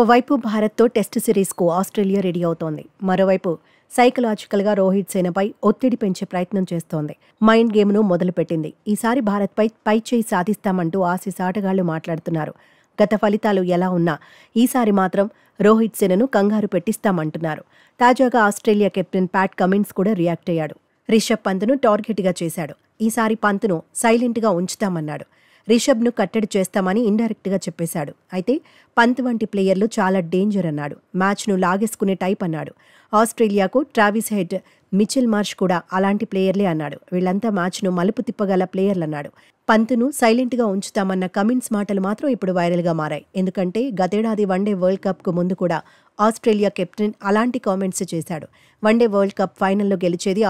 ఓవైపు భారత్తో test సిరీస్కు Australia ready అవుతోంది మరోవైపు సైకలాజికల్గా రోహిత్ సేనపై ఒత్తిడి పెంచే ప్రయత్నం చేస్తోంది మైండ్ గేమ్ను మొదలుపెట్టింది ఈసారి భారత్పై పై చేయి సాధిస్తామంటూ ఆశీస్ ఆటగాళ్లు మాట్లాడుతున్నారు గత ఫలితాలు ఎలా ఉన్నా ఈసారి మాత్రం రోహిత్ సేనను కంగారు పెట్టిస్తామంటున్నారు తాజాగా ఆస్ట్రేలియా కెప్టెన్ ప్యాట్ కమిన్స్ కూడా రియాక్ట్ అయ్యాడు రిషబ్ పంత్ను టార్గెట్గా చేశాడు ఈసారి పంత్ను సైలెంట్గా ఉంచుతామన్నాడు రిషబ్ను కట్టడి చేస్తామని ఇండైరెక్ట్గా చెప్పేశాడు అయితే పంత్ వంటి ప్లేయర్లు చాలా డేంజర్ అన్నాడు మ్యాచ్ను లాగేసుకునే టైప్ అన్నాడు ఆస్ట్రేలియాకు ట్రావిస్ హెడ్ మిచిల్ మార్ష్ కూడా అలాంటి ప్లేయర్లే అన్నాడు వీళ్ళంతా మ్యాచ్ను మలుపు తిప్పగల ప్లేయర్లు అన్నాడు పంతును సైలెంట్గా ఉంచుతామన్న కమిన్స్ మాటలు మాత్రం ఇప్పుడు వైరల్గా మారాయి ఎందుకంటే గతేడాది వన్డే వరల్డ్ కప్కు ముందు కూడా ఆస్ట్రేలియా కెప్టెన్ అలాంటి కామెంట్స్ చేశాడు వన్డే వరల్డ్ కప్ ఫైనల్లో గెలిచేది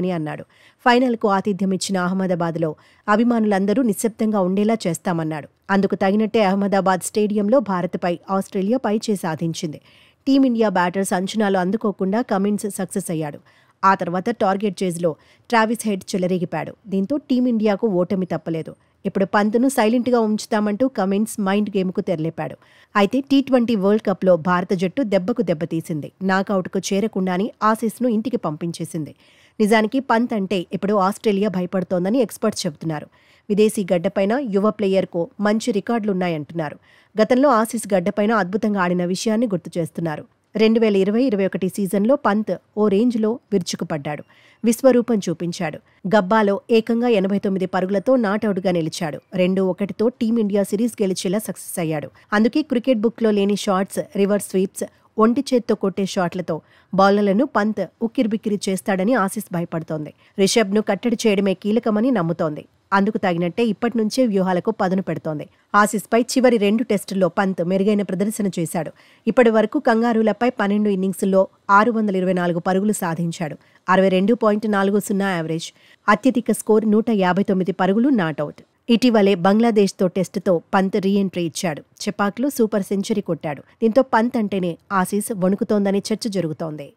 అని అన్నాడు ఫైనల్కు ఆతిథ్యం ఇచ్చిన అహ్మదాబాద్లో అభిమానులందరూ నిశ్శబ్దంగా ఉండేలా చేస్తామన్నాడు అందుకు తగినట్టే అహ్మదాబాద్ స్టేడియంలో భారత్పై ఆస్ట్రేలియా పైచే సాధించింది టీమిండియా బ్యాటర్స్ అంచనాలు అందుకోకుండా కమిన్స్ సక్సెస్ అయ్యాడు ఆ తర్వాత టార్గెట్ చేజ్లో ట్రావిస్ హెడ్ చెలరేగిపాడు దీంతో టీమిండియాకు ఓటమి తప్పలేదు ఇప్పుడు పంతును సైలెంట్గా ఉంచుతామంటూ కమిన్స్ మైండ్ గేమ్కు తెరలేపాడు అయితే టీ ట్వంటీ వరల్డ్ కప్లో భారత జట్టు దెబ్బకు దెబ్బతీసింది నాకౌట్కు చేరకుండానే ఆసీస్ను ఇంటికి పంపించేసింది నిజానికి పంత్ అంటే ఇప్పుడు ఆస్ట్రేలియా భయపడుతోందని ఎక్స్పర్ట్స్ చెబుతున్నారు విదేశీ గడ్డపైన యువ ప్లేయర్కు మంచి రికార్డులున్నాయంటున్నారు గతంలో ఆసీస్ గడ్డపైన అద్భుతంగా ఆడిన విషయాన్ని గుర్తు చేస్తున్నారు రెండు వేల ఇరవై ఇరవై ఒకటి సీజన్లో పంత్ ఓ రేంజ్లో విరుచుకుపడ్డాడు విశ్వరూపం చూపించాడు గబ్బాలో ఏకంగా ఎనభై తొమ్మిది పరుగులతో నాటౌట్గా నిలిచాడు రెండు ఒకటితో టీమిండియా సిరీస్ గెలిచేలా సక్సెస్ అయ్యాడు అందుకే క్రికెట్ బుక్లో లేని షార్ట్స్ రివర్స్ స్వీప్స్ ఒంటి చేత్తో కొట్టే షాట్లతో బౌలర్లను పంత్ ఉక్కిరిబిక్కిరి చేస్తాడని ఆశీస్ భయపడుతోంది రిషబ్ను కట్టడి చేయడమే కీలకమని నమ్ముతోంది అందుకు తగినట్టే ఇప్పటి నుంచే వ్యూహాలకు పదును పెడుతోంది ఆసిస్పై చివరి రెండు టెస్టుల్లో పంత్ మెరుగైన ప్రదర్శన చేశాడు ఇప్పటి వరకు కంగారులపై పన్నెండు ఇన్నింగ్స్లో ఆరు వందల ఇరవై నాలుగు పరుగులు సాధించాడు అరవై రెండు పాయింట్ నాలుగు సున్నా యావరేజ్ అత్యధిక స్కోర్ నూట యాభై తొమ్మిది పరుగులు అవుట్ ఇటీవలే బంగ్లాదేశ్తో టెస్టుతో పంత్ రీఎంట్రీ ఇచ్చాడు చెపాక్లో సూపర్ సెంచరీ కొట్టాడు దీంతో పంత్ అంటేనే ఆసీస్ వణుకుతోందని చర్చ జరుగుతోంది